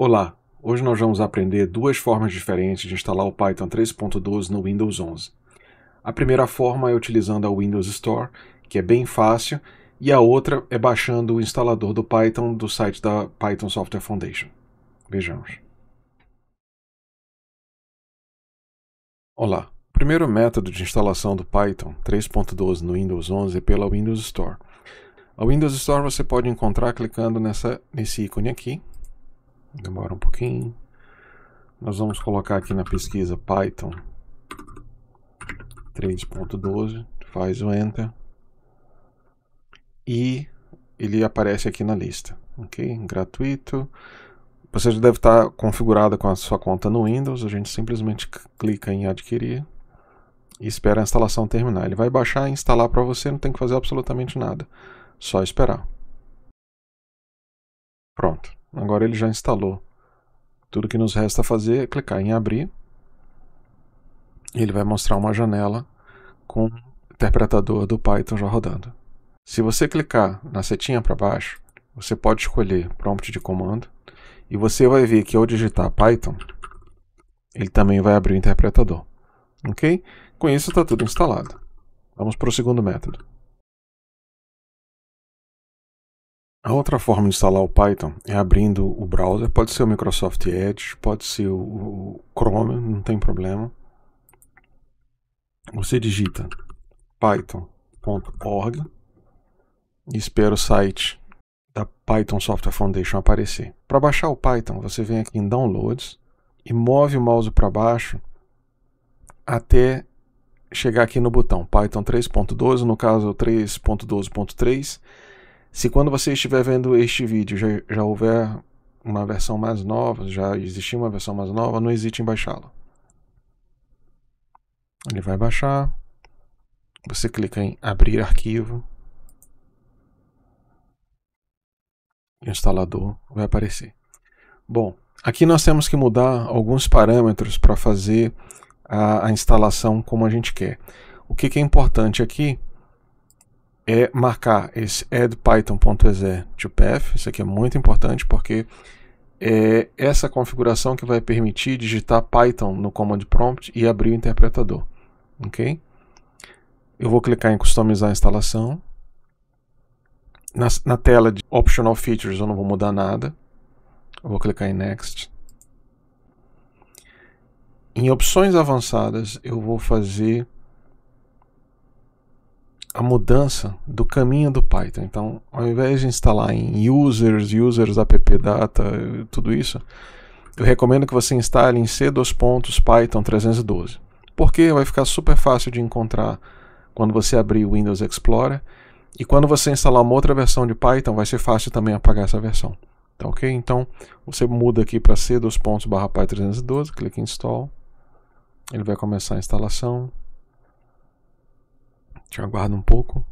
Olá, hoje nós vamos aprender duas formas diferentes de instalar o Python 3.12 no Windows 11. A primeira forma é utilizando a Windows Store, que é bem fácil, e a outra é baixando o instalador do Python do site da Python Software Foundation. Vejamos. Olá. O primeiro método de instalação do Python 3.12 no Windows 11 é pela Windows Store. A Windows Store você pode encontrar clicando nessa, nesse ícone aqui, Demora um pouquinho. Nós vamos colocar aqui na pesquisa Python 3.12, faz o Enter. E ele aparece aqui na lista, ok? Gratuito. Você já deve estar configurada com a sua conta no Windows, a gente simplesmente clica em adquirir e espera a instalação terminar. Ele vai baixar e instalar para você, não tem que fazer absolutamente nada, só esperar. Pronto. Agora ele já instalou. Tudo que nos resta fazer é clicar em abrir. Ele vai mostrar uma janela com o interpretador do Python já rodando. Se você clicar na setinha para baixo, você pode escolher prompt de comando e você vai ver que ao digitar Python, ele também vai abrir o interpretador. Ok? Com isso está tudo instalado. Vamos para o segundo método. A outra forma de instalar o Python é abrindo o browser, pode ser o Microsoft Edge, pode ser o Chrome, não tem problema. Você digita python.org e espera o site da Python Software Foundation aparecer. Para baixar o Python, você vem aqui em Downloads e move o mouse para baixo até chegar aqui no botão Python 3.12, no caso 3.12.3 se quando você estiver vendo este vídeo já, já houver uma versão mais nova, já existir uma versão mais nova, não hesite em baixá-lo. Ele vai baixar. Você clica em abrir arquivo. O instalador vai aparecer. Bom, aqui nós temos que mudar alguns parâmetros para fazer a, a instalação como a gente quer. O que, que é importante aqui é marcar esse addPython.exe é to path. Isso aqui é muito importante porque é essa configuração que vai permitir digitar Python no command prompt e abrir o interpretador. Ok? Eu vou clicar em customizar a instalação. Na, na tela de optional features eu não vou mudar nada. Eu vou clicar em next. Em opções avançadas eu vou fazer a mudança do caminho do Python. Então, ao invés de instalar em users, users, app data, tudo isso, eu recomendo que você instale em c2.python 312. Porque vai ficar super fácil de encontrar quando você abrir o Windows Explorer. E quando você instalar uma outra versão de Python, vai ser fácil também apagar essa versão. Tá ok? Então, você muda aqui para c python 312, clica em install. Ele vai começar a instalação. Te aguardo um pouco.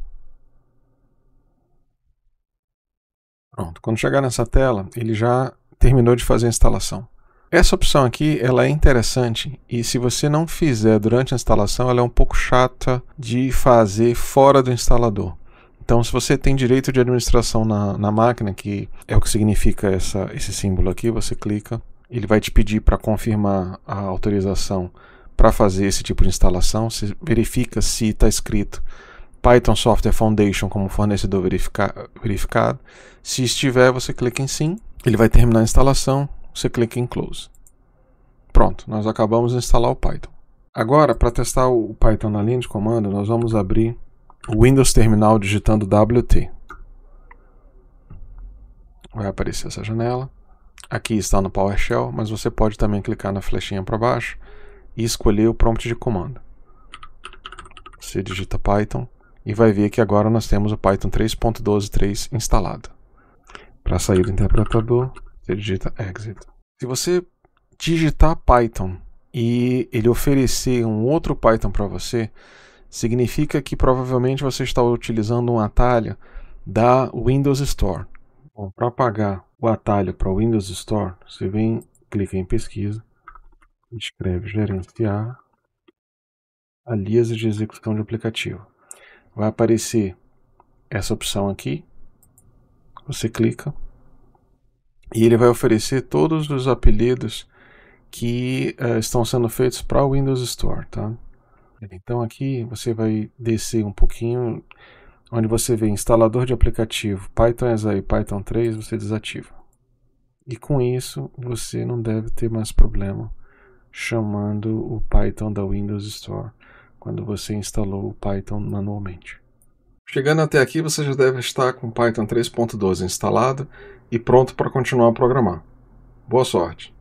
Pronto, quando chegar nessa tela, ele já terminou de fazer a instalação. Essa opção aqui ela é interessante e se você não fizer durante a instalação, ela é um pouco chata de fazer fora do instalador. Então, se você tem direito de administração na, na máquina, que é o que significa essa, esse símbolo aqui, você clica, ele vai te pedir para confirmar a autorização para fazer esse tipo de instalação. Você verifica se está escrito Python Software Foundation como fornecedor verifica verificado. Se estiver, você clica em Sim. Ele vai terminar a instalação. Você clica em Close. Pronto, nós acabamos de instalar o Python. Agora, para testar o Python na linha de comando, nós vamos abrir o Windows Terminal digitando WT. Vai aparecer essa janela. Aqui está no PowerShell, mas você pode também clicar na flechinha para baixo e escolher o prompt de comando. Você digita Python e vai ver que agora nós temos o Python 3.12.3 instalado. Para sair do interpretador, você digita exit. Se você digitar Python e ele oferecer um outro Python para você, significa que provavelmente você está utilizando um atalho da Windows Store. Bom, para apagar o atalho para Windows Store, você vem, clica em pesquisa escreve gerenciar a lista de execução de aplicativo. Vai aparecer essa opção aqui. Você clica e ele vai oferecer todos os apelidos que uh, estão sendo feitos para o Windows Store, tá? Então aqui você vai descer um pouquinho, onde você vê instalador de aplicativo Python Exile Python 3, você desativa. E com isso você não deve ter mais problema chamando o Python da Windows Store quando você instalou o Python manualmente. Chegando até aqui, você já deve estar com o Python 3.12 instalado e pronto para continuar a programar. Boa sorte!